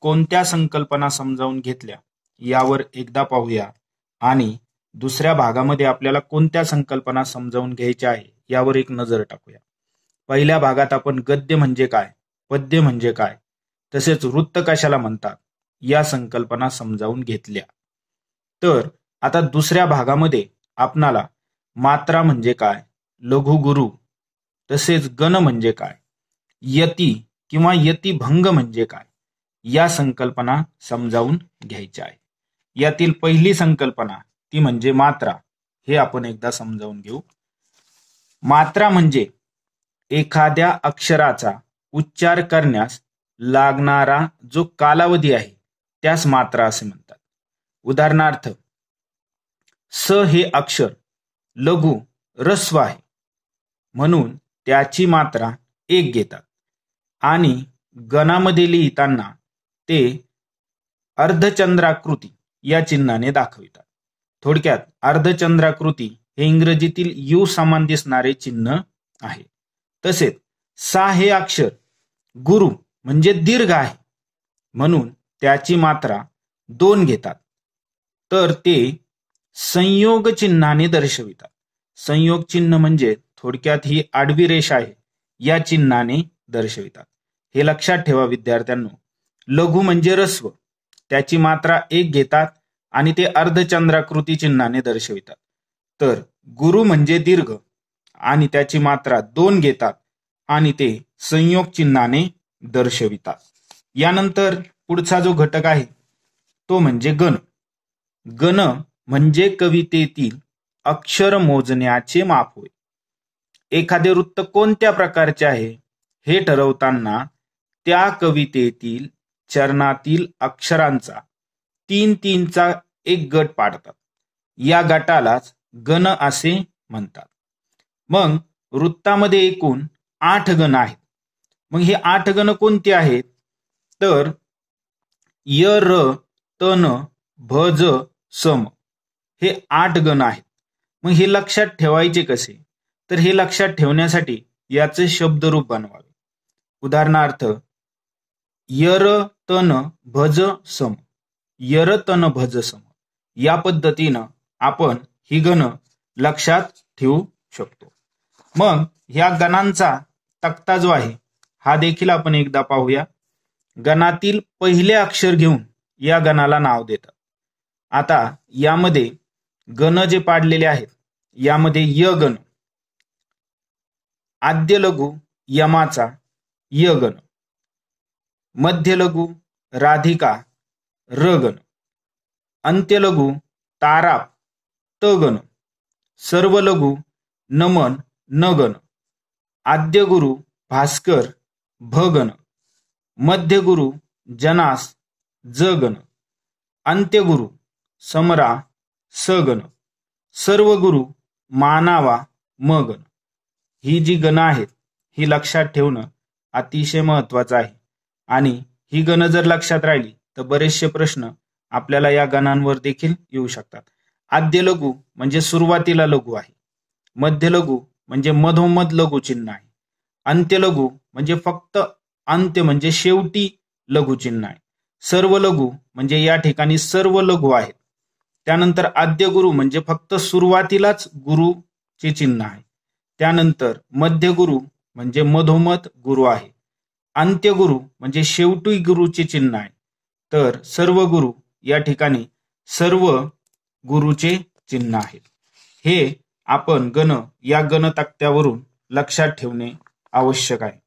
कोणत्या संकल्पना समजावून घेतल्या यावर एकदा पाहूया आणि दुसऱ्या भागामध्ये आपल्याला कोणत्या संकल्पना समजावून घ्यायच्या आहे यावर एक नजर टाकूया पहिल्या भागात आपण गद्य म्हणजे काय पद्य म्हणजे काय तसेच वृत्त कशाला म्हणतात या संकल्पना समजावून घेतल्या तर आता दुसऱ्या भागामध्ये आपणाला मात्रा म्हणजे काय लघुगुरु तसेच गण म्हणजे काय यती किंवा यतीभंग म्हणजे काय या संकल्पना समजावून घ्यायच्या आहे यातील पहिली संकल्पना ती म्हणजे मात्रा हे आपण एकदा समजावून घेऊ मात्रा म्हणजे एखाद्या अक्षराचा उच्चार करण्यास लागणारा जो कालावधी आहे त्यास मात्रा असे म्हणतात उदाहरणार्थ स हे अक्षर लघु रस्व आहे म्हणून त्याची मात्रा एक घेतात आणि गणामध्ये लिहिताना ते अर्धचंद्राकृती या चिन्हाने दाखवितात थोडक्यात अर्धचंद्राकृती हे इंग्रजीतील यू समान दिसणारे चिन्ह आहे तसेच सा हे अक्षर गुरु म्हणजे दीर्घ आहे म्हणून त्याची मात्रा दोन घेतात तर ते संयोग चिन्हाने दर्शवितात संयोग चिन्ह म्हणजे थोडक्यात ही आडवी रेषा आहे या चिन्हाने दर्शवितात हे लक्षात ठेवा विद्यार्थ्यांना लघु म्हणजे रस्व त्याची मात्रा एक घेतात आणि ते अर्धचंद्राकृती चिन्हाने दर्शवितात तर गुरु म्हणजे दीर्घ आणि त्याची मात्रा दोन घेतात आणि ते संयोग चिन्हाने दर्शवितात यानंतर पुढचा जो घटक आहे तो म्हणजे गण गण म्हणजे कवितेतील अक्षर मोजण्याचे माप होय एखादे वृत्त कोणत्या प्रकारचे आहे हे ठरवताना त्या कवितेतील चरणातील अक्षरांचा तीन तीनचा एक गट पाडतात या गटालाच गण असे म्हणतात मग वृत्तामध्ये एकूण आठ गण आहेत मग हे आठ गण कोणते आहेत तर य र तन भ ज सम हे आठ गण आहेत मग हे लक्षात ठेवायचे कसे तर हे लक्षात ठेवण्यासाठी याचे शब्दरूप बनवावे उदाहरणार्थ य र तन भज सम यर तन भज सम या पद्धतीनं आपण ही गण लक्षात ठेवू शकतो मग ह्या गणांचा तक्ता जो आहे हा देखील आपण एकदा पाहूया गणातील पहिले अक्षर घेऊन या गणाला नाव देतात आता यामध्ये गण जे पाडलेले आहेत यामध्ये य गण आद्य लघु यमाचा य गण मध्यलघु राधिका रगन अंत्यलघु ताराप सर्व लघु नमन नगन आद्यगुरु भास्कर भगन मध्यगुरु जनास जगन अंत्यगुरु समरा सगन गुरु मानावा मगन ही जी गण आहेत ही लक्षात ठेवणं अतिशय महत्वाचं आहे आणि ही गण जर लक्षात राहिली तर बरेचसे प्रश्न आपल्याला या गणांवर देखील येऊ शकतात आद्य लघु म्हणजे सुरुवातीला लघु आहे मध्य लघु म्हणजे मधोमध लघु चिन्ह आहे अंत्य लघु म्हणजे फक्त अंत्य म्हणजे शेवटी लघु चिन्ह आहे सर्व लघु म्हणजे या ठिकाणी सर्व लघु आहेत त्यानंतर आद्य गुरु म्हणजे फक्त सुरुवातीलाच गुरु चे चिन्ह आहे त्यानंतर मध्य गुरु म्हणजे मधोमध गुरु आहे अंत्यगुरु म्हणजे शेवटी गुरुचे चिन्ह आहे तर सर्व गुरु या ठिकाणी सर्व गुरुचे चिन्ह आहे हे आपण गण या गण लक्षात ठेवणे आवश्यक आहे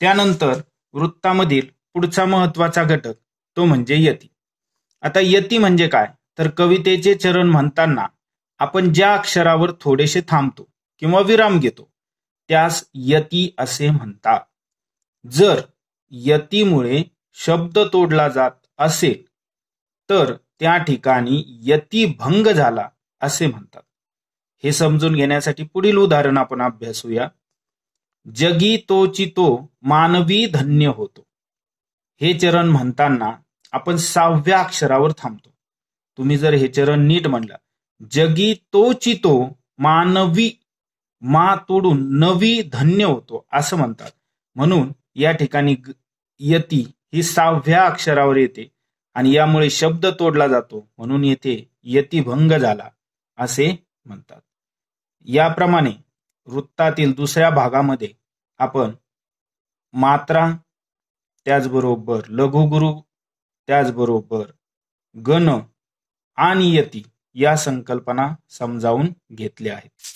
त्यानंतर वृत्तामधील पुढचा महत्वाचा घटक तो म्हणजे यती आता यती म्हणजे काय तर कवितेचे चरण म्हणताना आपण ज्या अक्षरावर थोडेसे थांबतो किंवा विराम घेतो त्यास यती असे म्हणतात जर यतीमुळे शब्द तोडला जात असेल तर त्या ठिकाणी यती भंग झाला असे म्हणतात हे समजून घेण्यासाठी पुढील उदाहरण आपण अभ्यासूया जगी तो चितो मानवी धन्य होतो हे चरण म्हणताना आपण सहाव्या अक्षरावर थांबतो तुम्ही जर हे चरण नीट म्हणला जगी तो चितो मानवी मा तोडून नवी धन्य होतो असं म्हणतात म्हणून या ठिकाणी यती ही सहाव्या अक्षरावर येते आणि यामुळे शब्द तोडला जातो म्हणून येथे भंग झाला असे म्हणतात याप्रमाणे वृत्तातील दुसऱ्या भागामध्ये आपण मात्रा त्याचबरोबर लघुगुरु त्याचबरोबर गण आणि यती या संकल्पना समजावून घेतल्या आहेत